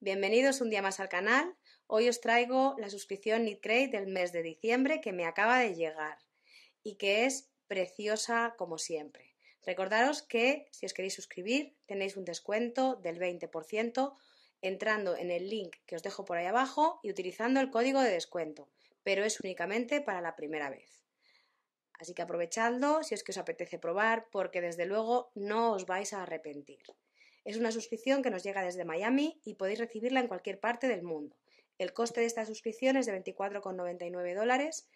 Bienvenidos un día más al canal. Hoy os traigo la suscripción Crate del mes de diciembre que me acaba de llegar y que es preciosa como siempre. Recordaros que si os queréis suscribir tenéis un descuento del 20% entrando en el link que os dejo por ahí abajo y utilizando el código de descuento, pero es únicamente para la primera vez. Así que aprovechadlo si es que os apetece probar porque desde luego no os vais a arrepentir. Es una suscripción que nos llega desde Miami y podéis recibirla en cualquier parte del mundo. El coste de esta suscripción es de 24,99 dólares,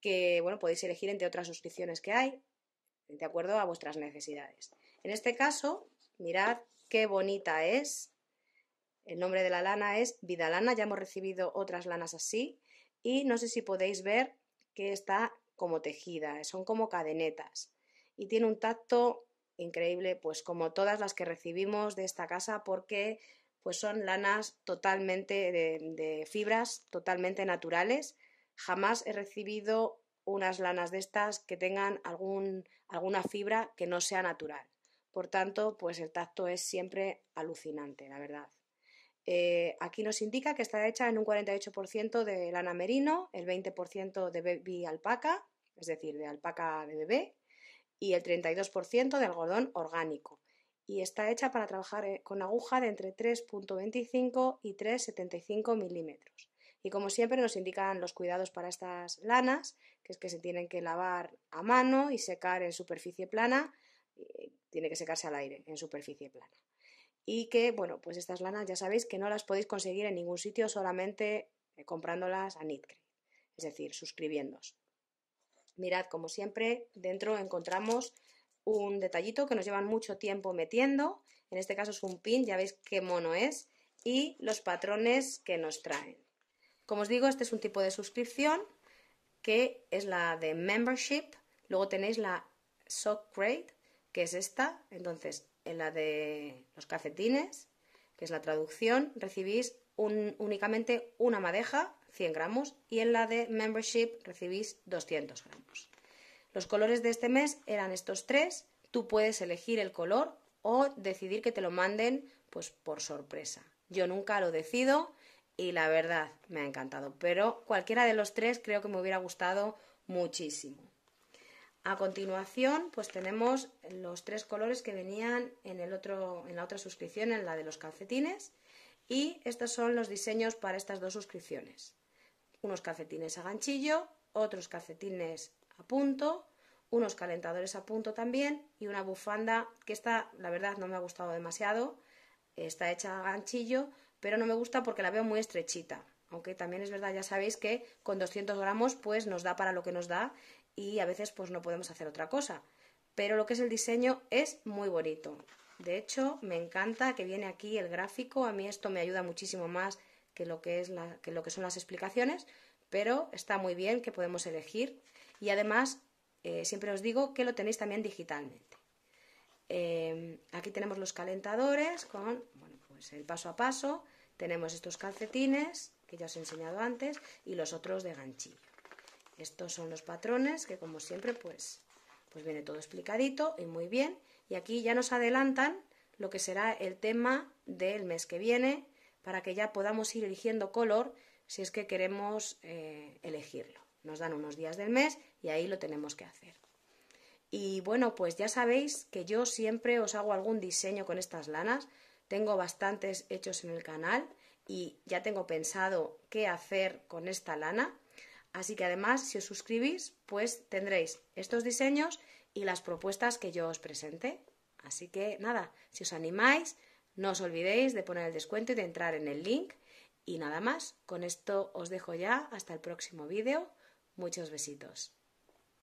que bueno, podéis elegir entre otras suscripciones que hay, de acuerdo a vuestras necesidades. En este caso, mirad qué bonita es. El nombre de la lana es Vidalana, ya hemos recibido otras lanas así y no sé si podéis ver que está como tejida, son como cadenetas y tiene un tacto increíble, pues como todas las que recibimos de esta casa, porque pues son lanas totalmente de, fibras, totalmente naturales. Jamás he recibido unas lanas de estas que tengan algún, alguna fibra que no sea natural. Por tanto, pues el tacto es siempre alucinante, la verdad. Eh, aquí nos indica que está hecha en un 48% de lana merino, el 20% de baby alpaca, es decir, de alpaca de bebé, y el 32% de algodón orgánico y está hecha para trabajar eh, con aguja de entre 3.25 y 3.75 milímetros. Y como siempre nos indican los cuidados para estas lanas, que es que se tienen que lavar a mano y secar en superficie plana, tiene que secarse al aire en superficie plana. Y que, bueno, pues estas lanas ya sabéis que no las podéis conseguir en ningún sitio solamente eh, comprándolas a NITCRE. es decir, suscribiéndos. Mirad, como siempre, dentro encontramos un detallito que nos llevan mucho tiempo metiendo. En este caso es un pin, ya veis qué mono es. Y los patrones que nos traen. Como os digo, este es un tipo de suscripción que es la de membership. Luego tenéis la sock crate, que es esta. Entonces, en la de los cafetines, que es la traducción, recibís únicamente una madeja 100 gramos y en la de membership recibís 200 gramos. Los colores de este mes eran estos tres. Tú puedes elegir el color o decidir que te lo manden pues por sorpresa. Yo nunca lo decido y la verdad me ha encantado, pero cualquiera de los tres creo que me hubiera gustado muchísimo. A continuación, pues tenemos los tres colores que venían en la otra suscripción, en la de los calcetines, y estos son los diseños para estas dos suscripciones unos calcetines a ganchillo, otros calcetines a punto, unos calentadores a punto también y una bufanda que esta, la verdad, no me ha gustado demasiado. Está hecha a ganchillo, pero no me gusta porque la veo muy estrechita. Aunque también es verdad, ya sabéis que con 200 gramos pues nos da para lo que nos da y a veces pues no podemos hacer otra cosa. Pero lo que es el diseño es muy bonito. De hecho, me encanta que viene aquí el gráfico. A mí esto me ayuda muchísimo más que lo que, es la, que lo que son las explicaciones, pero está muy bien que podemos elegir y además eh, siempre os digo que lo tenéis también digitalmente. Eh, aquí tenemos los calentadores con bueno, pues el paso a paso, tenemos estos calcetines que ya os he enseñado antes y los otros de ganchillo. Estos son los patrones que como siempre pues, pues viene todo explicadito y muy bien. Y aquí ya nos adelantan lo que será el tema del mes que viene para que ya podamos ir eligiendo color si es que queremos eh, elegirlo. Nos dan unos días del mes y ahí lo tenemos que hacer. Y bueno, pues ya sabéis que yo siempre os hago algún diseño con estas lanas. Tengo bastantes hechos en el canal y ya tengo pensado qué hacer con esta lana. Así que además, si os suscribís, pues tendréis estos diseños y las propuestas que yo os presente. Así que nada, si os animáis, no os olvidéis de poner el descuento y de entrar en el link. Y nada más, con esto os dejo ya, hasta el próximo vídeo. Muchos besitos.